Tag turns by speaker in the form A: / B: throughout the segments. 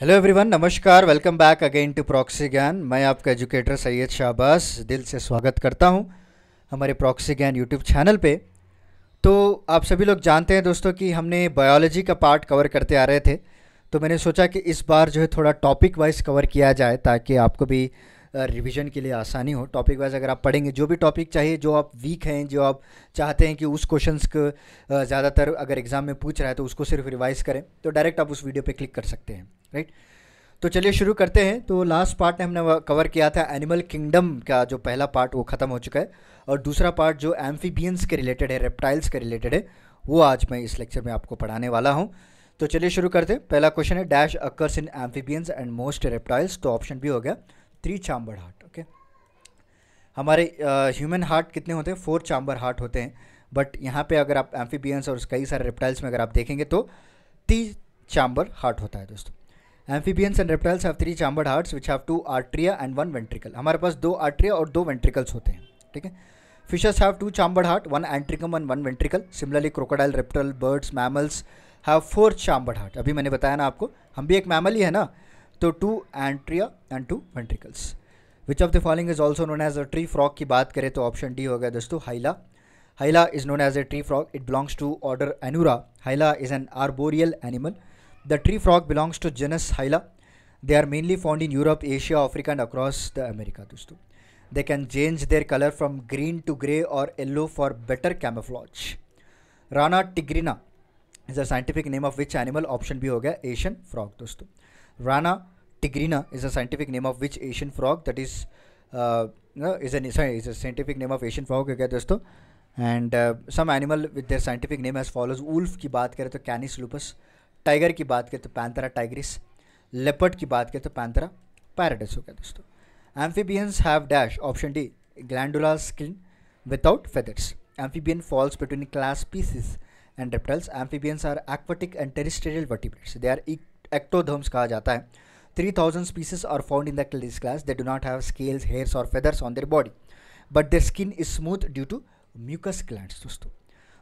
A: Hello everyone नमस्कार welcome back again to proxy Gyan मैं आपका एजुकेटर सैयद शाहबाज दिल से स्वागत करता हूं हमारे प्रॉक्सी ज्ञान यूट्यूब चैनल पे तो आप सभी लोग जानते हैं दोस्तों कि हमने बायोलॉजी का पार्ट कवर करते आ रहे थे तो मैंने सोचा कि इस बार जो है थोड़ा टॉपिक वाइज कवर किया जाए ताकि आपको भी रिविजन के लिए आसानी हो टॉपिक वाइज अगर आप पढ़ेंगे जो भी टॉपिक चाहिए जो आप वीक हैं जो आप चाहते हैं कि उस क्वेश्चंस को ज़्यादातर अगर एग्ज़ाम में पूछ रहा है तो उसको सिर्फ रिवाइज़ करें तो डायरेक्ट आप उस वीडियो पे क्लिक कर सकते हैं राइट तो चलिए शुरू करते हैं तो लास्ट पार्ट में हमने कवर किया था एनिमल किंगडम का जो पहला पार्ट वो ख़त्म हो चुका है और दूसरा पार्ट जो एम्फीबियंस के रिलेटेड है रेप्टाइल्स के रिलेटेड है वो आज मैं इस लेक्चर में आपको पढ़ाने वाला हूँ तो चलिए शुरू करते हैं पहला क्वेश्चन है dash occurs in amphibians and most reptiles तो ऑप्शन भी हो गया थ्री चाम्बर हार्ट ओके हमारे ह्यूमन हार्ट कितने होते हैं फोर चाम्बर हार्ट होते हैं बट यहाँ पे अगर आप एम्फीबियंस और कई सारे रेप्टाइल्स में अगर आप देखेंगे तो तीन चाम्बर हार्ट होता है दोस्तों amphibians and reptiles have three chambered hearts which have two atria and one ventricle हमारे पास दो आर्ट्रिया और दो वेंट्रिकल्स होते हैं ठीक है fishes have two chambered heart one atrium and one ventricle similarly crocodile reptile birds mammals have four chambered heart अभी मैंने बताया ना आपको हम भी एक मैमल ही है ना तो two atria and two ventricles which of the following is also known as a tree frog की बात करें तो ऑप्शन डी हो गया दोस्तों Hyla Hyla is known as a tree frog it belongs to order Anura Hyla is an arboreal animal The tree frog belongs to genus Hyla. They are mainly found in Europe, Asia, Africa and across the America दोस्तों They can change their color from green to grey or yellow for better camouflage. Rana tigrina is the scientific name of which animal option भी हो गया Asian frog दोस्तों is tigrina scientific name of which Asian frog? That is uh, is is an is a scientific name of Asian frog हो okay, दोस्तों and some animal with their scientific name as follows wolf की बात करें तो कैनिस lupus uh, tiger की बात करें तो पैंतरा टाइग्रिस लेपर्ड की बात करें तो पैंथरा पैराडाइस हो गया दोस्तों amphibians have dash option D glandular skin without feathers amphibian falls between class Pisces and reptiles amphibians are aquatic and terrestrial vertebrates they are ectotherms कहा जाता है three thousand species are found in the class class they do not have scales hairs और feathers on their body but their skin is smooth due to mucus gland दोस्तों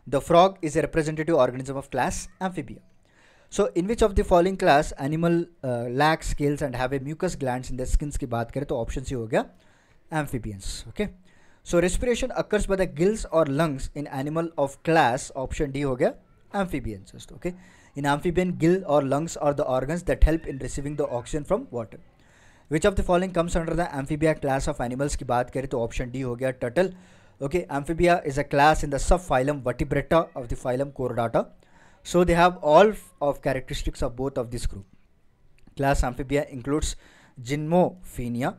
A: the frog is a representative organism of class amphibia so in which of the following class animal lack scales and have a mucus gland in the skins की बात करें तो option C हो गया amphibians okay so respiration occurs by the gills और lungs in animal of class option D हो गया amphibians okay in amphibian gill और lungs are the organs that help in receiving the oxygen from water which of the following comes under the amphibia class of animals की बात करें तो option D हो गया turtle Amphibia is a class in the subphylum Vertebrata of the phylum Chordata So they have all of characteristics of both of this group. Class Amphibia includes Gymnophenia,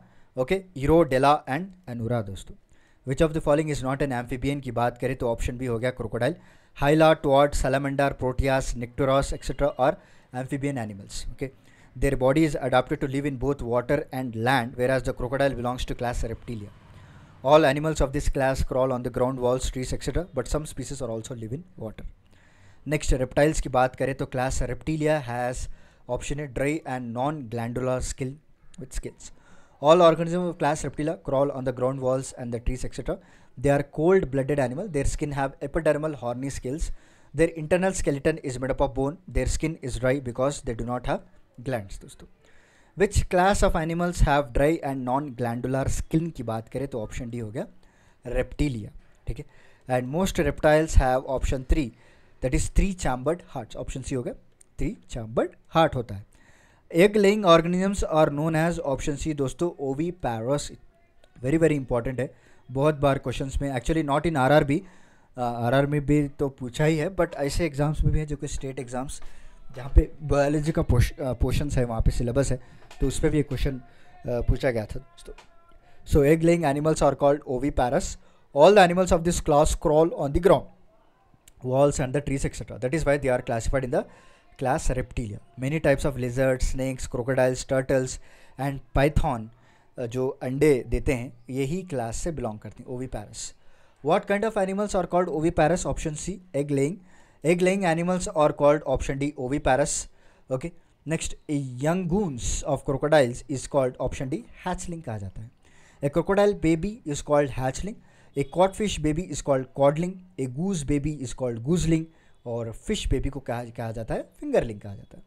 A: okay, Eurodela and Anura दोस्तों. Which of the following is not an amphibian की बात करें तो option भी हो गया crocodile, Hyla, toad, salamander, Proteus Necturus etc. are amphibian animals. Okay, their body is adapted to live in both water and land, whereas the crocodile belongs to class Reptilia. All animals of this class crawl on the ground, walls, trees, etc. But some species are also live in water. Next reptiles की बात करें तो class Reptilia has option A dry and non glandular skin with scales all organism of class Reptilia crawl on the ground walls and the trees et cetera they are cold blooded animal their skin have epidermal horny scales their internal skeleton is made up of bone their skin is dry because they do not have gland दोस्तों which class of animals have dry and non glandular skin की बात करें तो option D हो गया Reptilia ठीक है and most reptiles have option three that is three chambered heart option C हो गया थ्री चैम्बर्ड हार्ट होता है egg laying organisms are known as option C दोस्तों oviparous very very important है बहुत बार क्वेश्चंस में actually not in R R B R R में भी तो पूछा ही है बट ऐसे एग्ज़ाम्स में भी है जो कि स्टेट एग्ज़ाम्स जहाँ पे बायोलॉजी का पोर्शन uh, है वहाँ पे सिलेबस है तो उस पर भी एक क्वेश्चन uh, पूछा गया था दोस्तों so egg laying animals are called oviparous all the animals of this class crawl on the ground walls and the trees etc. That is why they are classified in the class Reptilia. Many types of lizards, snakes, crocodiles, turtles and python uh, जो अंडे देते हैं यही class से belong करती हैं oviparous what kind of animals are called oviparous option C egg laying egg laying animals are called option D oviparous okay next young ones of crocodiles is called option D hatchling कहा जाता है a crocodile baby is called hatchling a cod fish baby is called codling a goose baby is called gosling और fish baby को कहा कहा जाता है fingerling कहा जाता है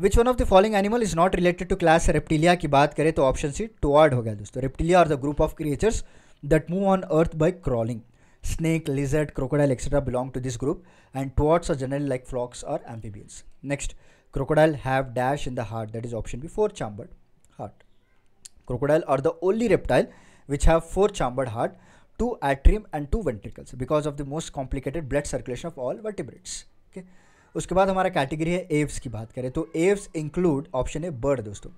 A: which one of the following animal is not related to class Reptilia की बात करें तो ऑप्शन सी टोअर्ड हो गया दोस्तों Reptilia are the group of creatures that move on earth by crawling snake lizard crocodile etcetera belong to this group and toads are generally like frogs are amphibious next crocodile have dash in the heart that is option B four chambered heart crocodile are the only reptile which have four chambered heart, two atrium and two ventricles because of the most complicated blood circulation of all vertebrates. Okay? उसके बाद हमारा category है Aves की बात करें तो Aves include option है bird दोस्तों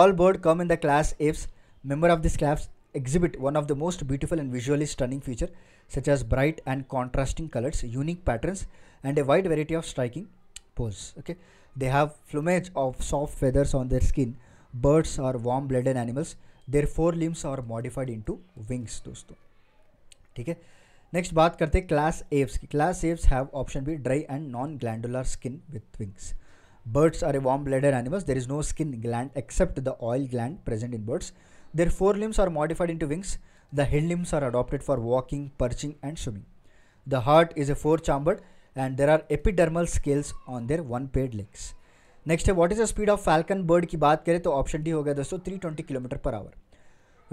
A: all bird come in the class Aves member of this class exhibit one of the most beautiful and visually stunning feature such as bright and contrasting colors unique patterns and a wide variety of striking poses. okay they have plumage of soft feathers on their skin birds are warm blooded animals their four limbs are modified into wings दोस्तों ठीक है next बात करते हैं class Aves की class Aves have option B dry and non glandular skin with birds are a warm blooded animals there is no skin gland except the oil gland present in birds their forelimbs are modified into wings the hind limbs are adopted for walking perching and swimming the heart is a four chambered and there are epidermal scales on their one paired legs next है what is the speed of falcon bird की बात करें तो option D हो गया दोस्तों three twenty kilometre per hour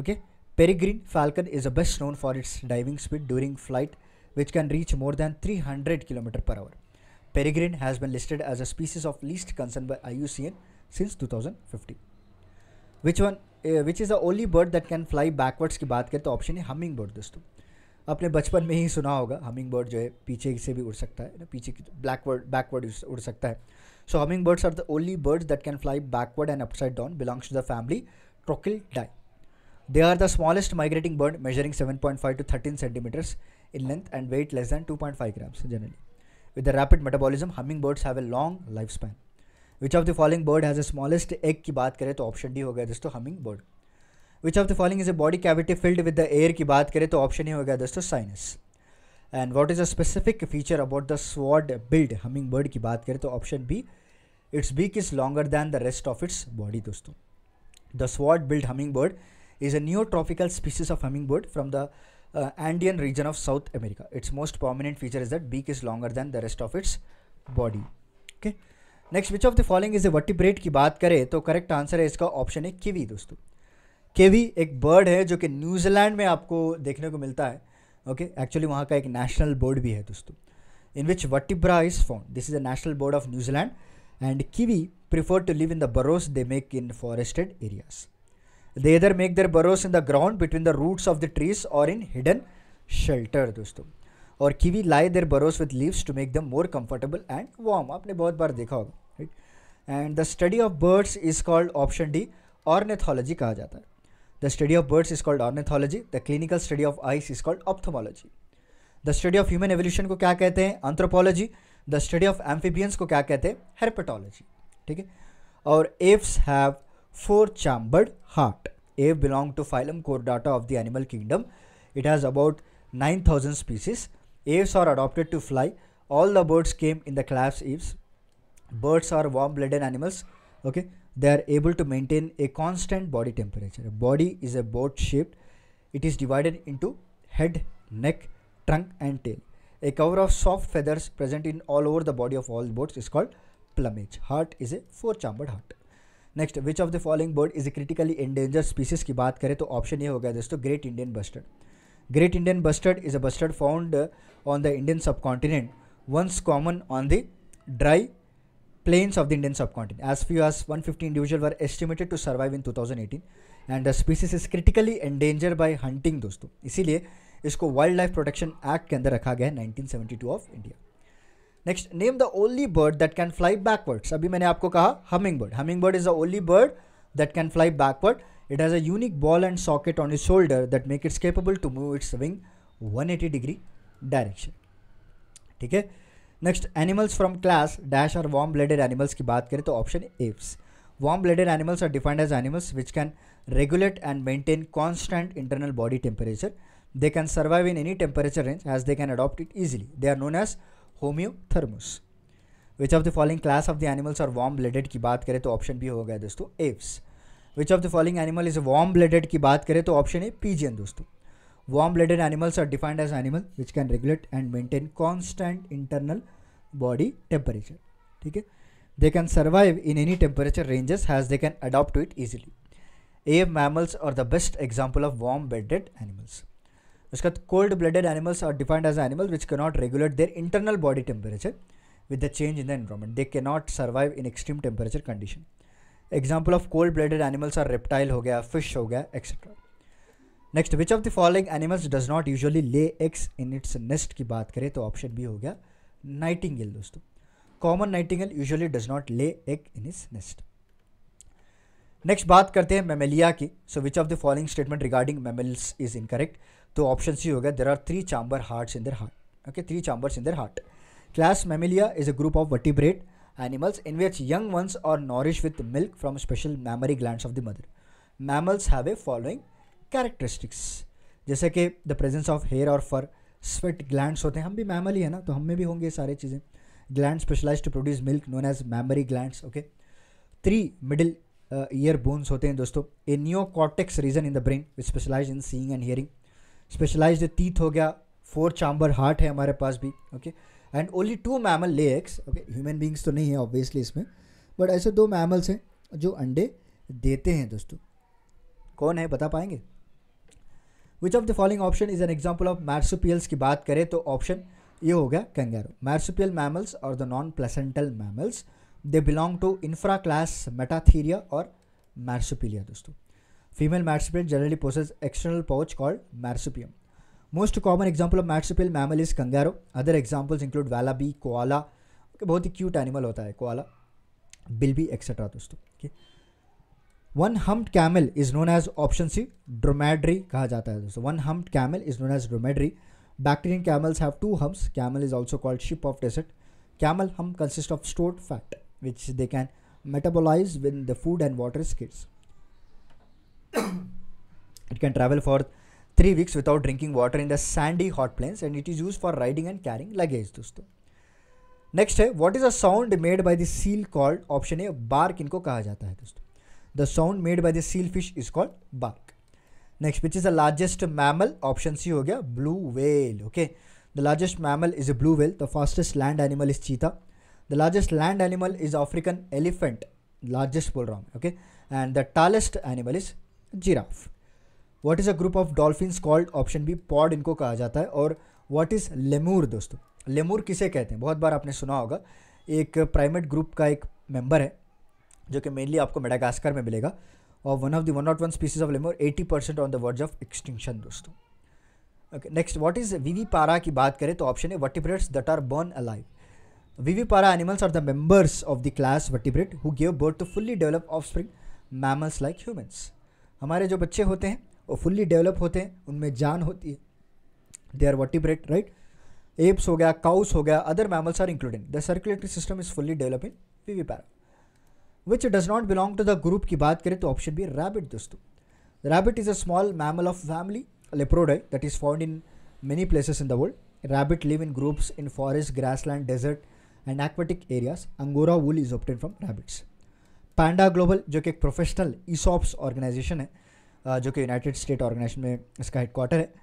A: okay peregrine falcon is a best known for its diving speed during flight which can reach more than three hundred kilometre per hour peregrine has been listed as a species of least concern I U C N since two thousand fifty which is the only bird that can fly backwards की बात करें तो option है humming bird दोस्तों अपने बचपन में ही सुना होगा हमिंग बर्ड जो है पीछे से भी उड़ सकता है ना पीछे की बैकवर्ड बैकवर्ड उड़ सकता है So hummingbirds are the only birds that can fly backward and upside down belongs to the family Trochilidae. They are the smallest migrating bird measuring 7.5 to 13 centimeters in length and weight less than 2.5 grams generally. With the rapid metabolism, hummingbirds have a long lifespan. Which of the following bird has the smallest egg की बात करें तो option D हो गया दोस्तों hummingbird. Which of the following is a body cavity filled with the air? Air की बात करें तो ऑप्शन ही हो दोस्तों and what is a specific feature about the sword billed humming bird की बात करें तो option B its beak is longer than the rest of its body दोस्तों the sword billed humming bird a new tropical species of humming bird from the Andean region of South America its most prominent feature is that beak is longer than the rest of its body okay next which of the following is a vertebrate की बात करें तो correct answer है इसका option है केवी दोस्तों केवी एक bird है जो कि न्यूजीलैंड में आपको देखने को मिलता है ओके एक्चुअली वहाँ का एक नेशनल बोर्ड भी है दोस्तों in which vertebra is found this is a national bird of न्यूजीलैंड Zealand kiwi prefer to live in the burrows they make in forested areas they either make their burrows in the ground between the roots of the trees or in hidden shelter दोस्तों और kiwi line their burrows with leaves to make them more comfortable and warm आपने बहुत बार देखा होगा right and the study of birds is called option D ornithology कहा जाता है The study of birds is called ornithology. The clinical study of eyes is called ophthalmology. The study of human evolution को क्या कहते हैं anthropology the study of amphibians को क्या कहते हैं हेरपेटोलॉजी ठीक है और Aves have four chambered heart Aves belong to phylum Chordata of the animal kingdom it has about nine thousand species Aves are adopted to fly all the birds came in the class Aves birds are warm blooded animals okay they are able to maintain a constant body temperature. Body is a boat shaped. It is divided into head, neck, trunk, and tail. A cover of soft feathers present in all over the body of all birds is called plumage. Heart is a four chambered heart. Next, which of the following bird is a critically endangered species? की बात करें तो option ये हो गया दोस्तों Great Indian Bustard. Great Indian Bustard is a bustard found uh, on the Indian subcontinent, once common on the dry plains of the Indian subcontinent. As few as 150 individuals were estimated to survive in 2018, and the species is critically endangered by hunting. दोस्तों इसीलिए इसको Wildlife Protection Act के अंदर रखा गया 1972 of India. Next, name the only bird that can fly backwards. अभी मैंने आपको कहा hummingbird. Hummingbird is the only bird that can fly backward. It has a unique ball and socket on its shoulder that make it capable to move its wing 180 degree direction. ठीक है? Next animals from class dash are warm blooded animals की बात करें तो option Aves warm blooded animals are defined as animals which can regulate and maintain constant internal body temperature they can survive in any temperature range as they can adopt it easily they are known as homeotherms which of the following class of the animals are warm blooded की बात करें तो option भी हो गया दोस्तों Aves which of the following animal is warm blooded की बात करें तो ऑप्शन ए पीजियन दोस्तों Warm-blooded animals are defined as animals which can regulate and maintain constant internal body temperature. Okay? They can survive in any temperature ranges as they can adapt to it easily. AF mammals are the best example of warm-blooded animals. उसके बाद cold blooded animals are defined as animal which cannot regulate their internal body with the change in the environment. They cannot survive in extreme temperature condition. Example of cold-blooded animals are reptile हो fish हो गया, etc. Next which of the following animals does not usually lay eggs in its nest की बात करें तो option B हो गया nightingale दोस्तों common nightingale usually does not lay egg in its nest next बात करते हैं मेमेलिया की so which of the following statement regarding mammals is incorrect तो ऑप्शन सी हो गया there are three chamber heart in their heart okay three chambers in their heart class Mammalia is a group of vertebrate animals in which young ones are nourish with milk from special mammary gland of the mother mammals have a following characteristics जैसे कि the presence of hair और फर sweat glands होते हैं हम भी mammal ही है ना तो हम में भी होंगे सारे चीज़ें gland specialise to produce milk known as mammary gland okay three middle ear bones होते हैं दोस्तों a neocortex region in the brain which specialise in seeing and hearing specialise teeth हो गया फोर चाम्बर हार्ट है हमारे पास भी okay and only two mammal lay eggs okay human beings तो नहीं है ऑब्वियसली इसमें बट ऐसे दो मैमल्स हैं जो अंडे देते हैं दोस्तों कौन है बता पाएंगे which of the following option is an example of marsupials की बात करें तो ऑप्शन ये हो गया कंगेरू मैर्सुपियल मैमल्स और the non placental mammals they belong to infra class Metatheria or Marsupialia दोस्तों female marsupial generally possess external pouch called marsupium most common example of marsupial mammal is kangaroo other examples include wallaby koala बहुत ही cute animal होता है कोआला bill B etcetera दोस्तों ठीक है one humped camel is known as option C dromedary कहा जाता है दोस्तों one humped camel is known as dromedary Bactrian camels have two humps camel is also called ship of desert camel hump consist of stored fat which they can metabolise when the food and water is it can travel for three weeks without drinking water in the sandy hot plains and it is use for riding and carrying luggage दोस्तों next है what is a sound made by the seal called option A bark इनको कहा जाता है दोस्तों The sound made by the seal fish is called bark. Next, which is the largest mammal? Option C ho gaya, blue whale. Okay. The largest mammal is a blue whale. The fastest land animal is cheetah. The largest land animal is African elephant. Largest bull ram. Okay. And the tallest animal is giraffe. What is a group of dolphins called option B pod इनको कहा जाता है और what is lemur दोस्तों lemur किसे कहते हैं बहुत बार आपने सुना होगा एक प्राइमेट ग्रुप का एक मेंबर है जो कि मेनली आपको मेडागास्कर में मिलेगा और one of the one not one species of lemur eighty percent on the verge of extinction दोस्तों okay next what is viviparous की बात करें तो ऑप्शन है vertebrates that are born alive viviparous animals are the members of the class vertebrate who give birth to fully develop offspring mammals like humans हमारे जो बच्चे होते हैं वो फुल्ली डेवलप होते हैं उनमें जान होती है they are vertebrate right Aves हो गया काउस हो गया other mammals are including the circulatory system is fully develop in viviparous which does not belong to the group की बात करें तो ऑप्शन बी रैबिट दोस्तों rabbit is a small mammal of family Leporidae that is found in many places in the world rabbit live in groups in forest land desert and aquatic areas angora wool is opted from rabbits Panda Global जो कि एक professional ESOPs organisation है जो कि United state organisation में इसका headquarter है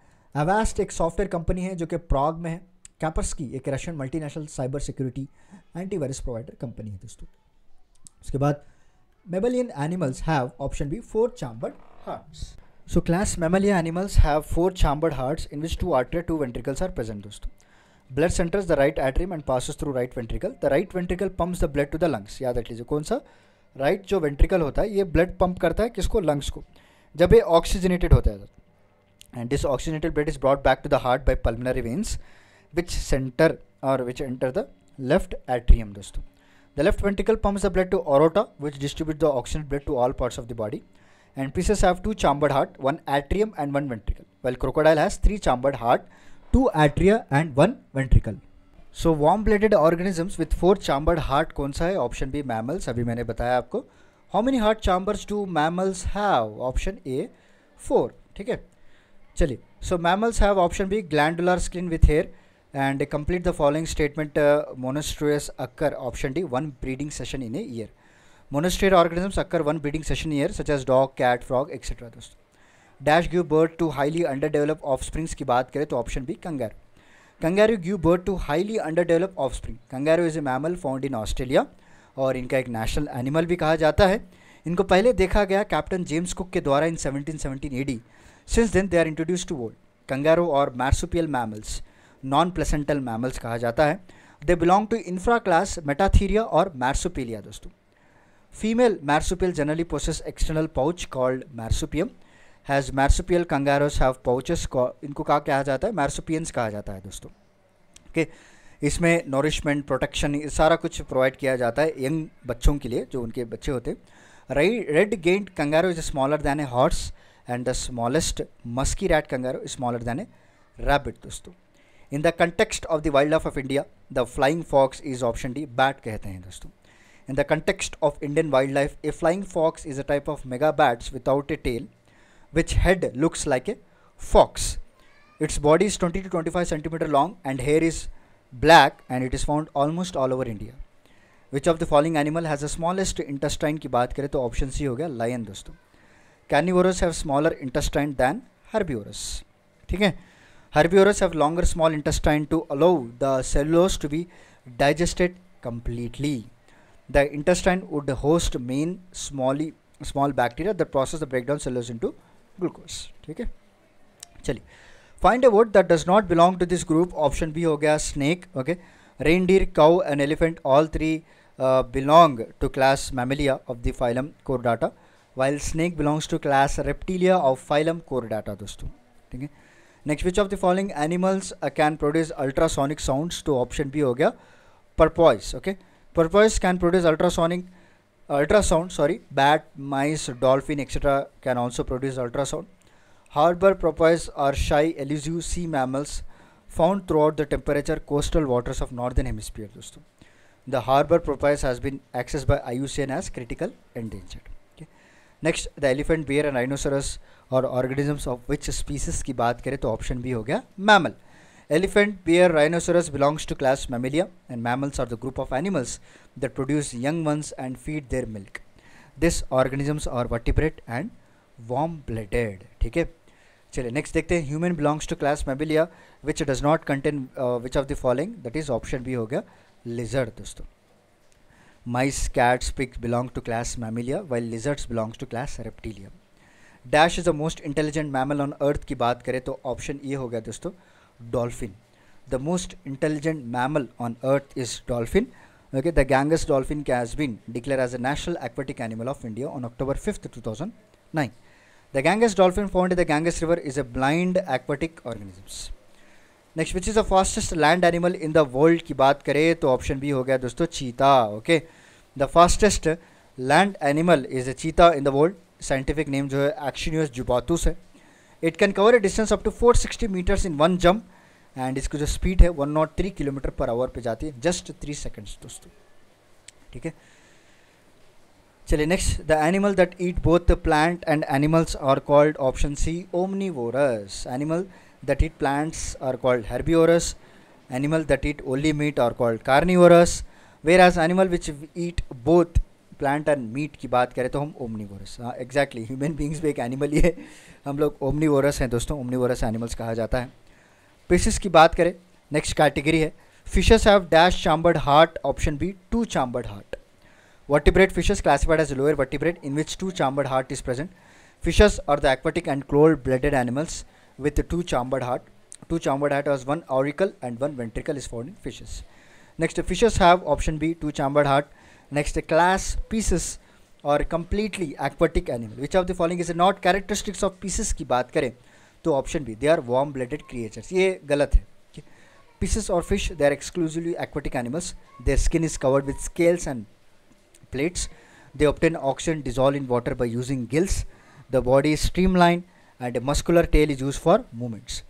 A: अवैस्ट एक सॉफ्टवेयर कंपनी है जो कि प्रॉग में है कैपर्स की एक Russian multinational cyber security antivirus provider company है दोस्तों उसके बाद mammalian animals have option B four chambered hearts so class mammalian animals have four chambered hearts in which two atria two ventricles are present दोस्तों blood enters the right atrium and passes through right ventricle the right ventricle pumps the blood to the lungs याद रख लीजिए कौन सा right right जो ventricle होता है ये ब्लड पंप करता है किसको लंग्स को जब ये ऑक्सीजनेटेड होता है and this oxygenated blood is brought back to the heart by pulmonary veins which enter or which enter the left atrium दोस्तों The left ventricle pumps the blood to aorta, which distributes the oxygen blood to all parts of the body. And pieces have two chambered heart, one atrium and one ventricle, while crocodile has three chambered heart, two atria and one ventricle. So warm-blooded organisms with four-chambered heart, कौन सा है Option B, mammals. अभी मैंने बताया आपको How many heart chambers do mammals have? Option A, four. ठीक है चलिए So mammals have option B, glandular skin with hair. And complete the following statement uh, occur option D one breeding session in in a year monastery organisms occur one breeding session a year such as dog cat दोस्तों dash give birth to highly under develop offspring की बात करें तो option B kangaroo kangaroo give birth to highly under develop offspring kangaroo is a mammal found in Australia और इनका एक national animal भी कहा जाता है इनको पहले देखा गया कैप्टन जेम्स कुक के द्वारा in seventeen seventeen A D since then they are introduce to world kangaroo और marsupial mammals non placental mammals कहा जाता है they belong to infra class Metatheria और मैरसुपीलिया दोस्तों female marsupial generally process external pouch called marsupium has marsupial kangaroos have pouches इनको कहा क्या जाता है मैरसुपियंस कहा जाता है दोस्तों के okay. इसमें नॉरिशमेंट प्रोटेक्शन सारा कुछ प्रोवाइड किया जाता है यंग बच्चों के लिए जो उनके बच्चे होते हैं red giant kangaroo is smaller than a horse and the smallest musky rat kangaroo smaller than a rabbit दोस्तों in the context of the wild life of India the flying fox is option D bat कहते हैं दोस्तों in the context of Indian wild life a flying fox is a type of mega bats without a tail which head looks like a fox its body is twenty two twenty five centimetre long and hair is black and it is found almost all over India which of the following animal has a smallest intestine की बात करें तो option C हो गया lion दोस्तों carnivores have smaller intestine than herbivores ठीक है Herbivores have longer small intestine to allow the cellulose to be digested completely. The intestine would host main smally, small bacteria that process the breakdown cellulose into glucose. Okay? Chali. Find a wood that does not belong to this group. Option B ho gaya snake. Okay? Reindeer, cow and elephant all three uh, belong to class Mammalia of the phylum Chordata while snake belongs to class Reptilia of phylum Chordata. दोस्तों ठीक next which of the following animals can produce ultrasonic sounds तो option B हो गया porpoise okay porpoise can produce ultrasonic ultrasound sorry bat mice dolphin etcetera can also produce ultrasound harbor porpoise are shy elusive sea mammals found throughout the temperature coastal waters of northern hemisphere the harbor porpoise has been accessed by IUCN as critical endangered next the elephant bear and rhinoceros और organisms of which species की बात करें तो option B हो गया mammal elephant bear rhinoceros belongs to class mammalia and mammals are the group of animals that produce young ones and feed their milk this organisms are vertebrate and warm blooded ठीक है चलिए next देखते हैं human belongs to class mammalia which does not contain which of the following that is option B हो गया lizard दोस्तों Mice, cats, pigs belong to class Mammalia while lizards belong to class Reptilia. Dash is the most intelligent mammal on Earth. की बात करें तो option ये हो गया दोस्तों Dolphin. The most intelligent mammal on Earth is dolphin. okay the ganges dolphin has been declared as a national aquatic animal of india on october 5th 2009 the ganges dolphin found in the ganges river is a blind aquatic organism next which is the fastest land animal in the world की बात करें तो option B हो गया दोस्तों cheetah okay the fastest land animal is a cheetah in the world scientific name जो है acinonyx jubatus है it can cover a distance up to 460 metres in one jump and इसकी जो स्पीड है one nought three kilometre per hour पे जाती है just three seconds दोस्तों ठीक है चलिए next the animal that eat both plant and animals are called option C वोरस animal that eat plants are called herbivorous. Animals that eat only meat are called carnivorous. Whereas animal which eat both plant and meat की बात करें तो हम omnivorous हाँ exactly human beings भी एक animal ही है हम लोग ओमनीवोरस हैं दोस्तों ओमनीवोरस एनिमल्स कहा जाता है फिशेस की बात करें नेक्स्ट कैटेगरी है fishes have dash chambered heart option B two chambered heart vertebrate fishes classified as lower vertebrate in which two chambered heart is present fishes are the aquatic and cold blooded animals with two chambered heart. Two chambered heart has one auricle and one ventricle is found in fishes. Next, fishes have option B, two chambered heart. Next, uh, class pieces are completely aquatic animal. Which of the following is uh, not characteristics of pieces? Ki baat kare. To option B, they are warm-blooded creatures. Ye galat hai. Pieces or fish, they are exclusively aquatic animals. Their skin is covered with scales and plates. They obtain oxygen dissolved in water by using gills. The body is streamlined and a muscular tail is used for movements.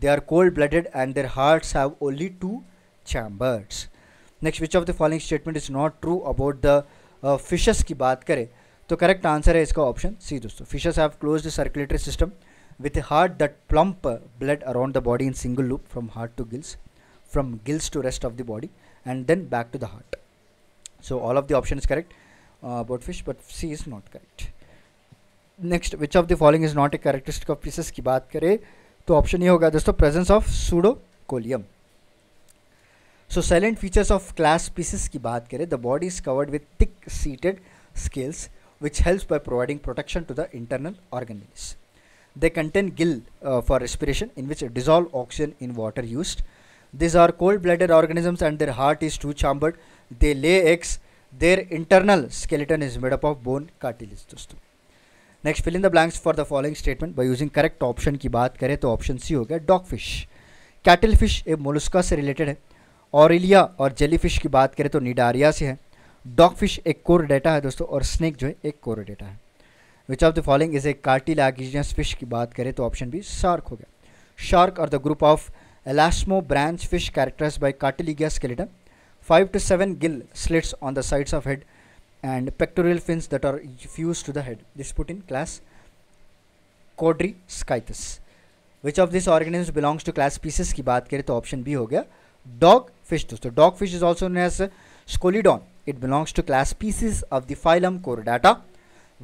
A: They are cold blooded and their hearts have only two chambers. Next, which of the following statement is not true about the uh, fishes ki baat kare? So, correct answer is option C. Dosto. Fishes have closed circulatory system with a heart that plump blood around the body in single loop from heart to gills, from gills to rest of the body and then back to the heart. So, all of the options correct uh, about fish but C is not correct. Next which of the following is not a characteristic of pisces की बात करें तो option ये होगा दोस्तों presence of pseudocoelom so salient features of class pisces की बात करें the body is covered with thick seated scales which help by providing protection to the internal organics they contain gill for respiration in which dissolve oxygen in water use these are cold blooded organisms and their heart is two chambered they lay eggs their internal skeleton is made up of bone cartilage दोस्तों next fill in the blanks for the following statement by using correct option की बात करें तो option C हो गया dog fish cuttle fish एक mollusca से related है ऑरिलिया और जेली फिश की बात करें तो निडारिया से है डॉग फिश एक कोर डेटा है दोस्तों और स्नेक जो है एक कोर डेटा है which of the following is a cartilaginous fish की बात करें तो ऑप्शन बी शार्क हो गया शार्क और the group of elasmobranch fish characters by cartilaginous skeleton five to seven gill slits on the sides of head and pectoral fins that are fused to the head. This put in class Codryscythus. Which of these organisms belongs to class species की बात करें तो option B हो गया dog fish दोस्तों dog fish is also known as scolidon. It belongs to class species of the phylum Chordata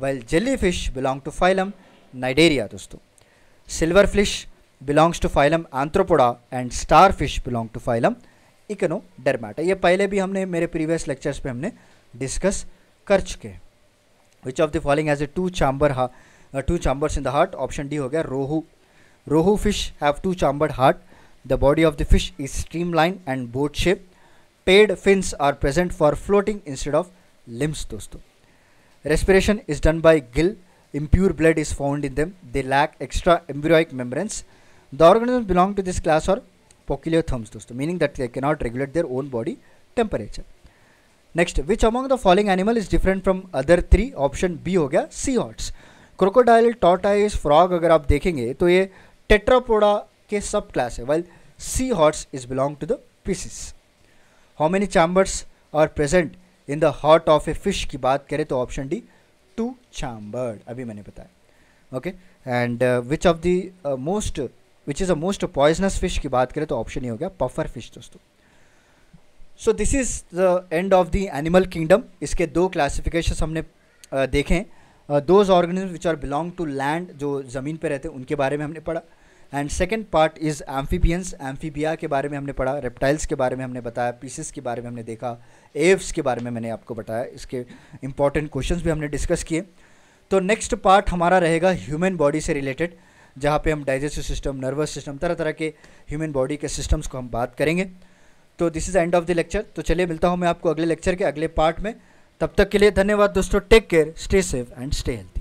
A: while jellyfish belong to phylum Cnidaria दोस्तों. fish belongs to phylum Anthropoda and starfish belong to phylum Echinodermata. ये पहले भी हमने मेरे previous lectures पे हमने discuss कर चुके हैं which of the following has a two chamber two chambers in the heart option D हो गया Rohu Rohu fish have two chambered heart the body of the fish is streamline and boat shape paired fins are present for floating instead of limbs दोस्तों respiration is done by gill impure blood is found in them they lack extra embryonic membranes the organism belong to this class और poikilotherms दोस्तों meaning that they can not regulate their own body temperature next which among the following animal is different from other three option B हो गया sea horse crocodile tortoise frog अगर आप देखेंगे तो ये Tetrapoda के subclass है well sea horse is belong to the pisces how many chambers are present in the heart of a fish की बात करें तो ऑप्शन डी टू चैम्बर्ड अभी मैंने बताया okay and which of the most which is a most poisonous fish की बात करें तो ऑप्शन ये हो गया पफर फिश दोस्तों so this is the end of the animal kingdom इसके दो क्लासिफिकेशन हमने देखे those organism which are belong to land जो ज़मीन पर रहते हैं उनके बारे में हमने पढ़ा and second part is amphibians amphibia के बारे में हमने पढ़ा रेप्टाइल्स के बारे में हमने बताया पीसीस के बारे में हमने देखा एव्स के बारे में मैंने आपको बताया इसके इंपॉर्टेंट क्वेश्चन भी हमने डिस्कस किए तो नेक्स्ट पार्ट हमारा रहेगा ह्यूमन बॉडी से रिलेटेड जहाँ पे हम डाइजेस्टिव सिस्टम नर्वस सिस्टम तरह तरह के ह्यूमन बॉडी के सिस्टम्स को हम बात करेंगे तो this is end of the lecture तो चलिए मिलता हूँ मैं आपको अगले लेक्चर के अगले पार्ट में तब तक के लिए धन्यवाद दोस्तों take care stay safe and stay healthy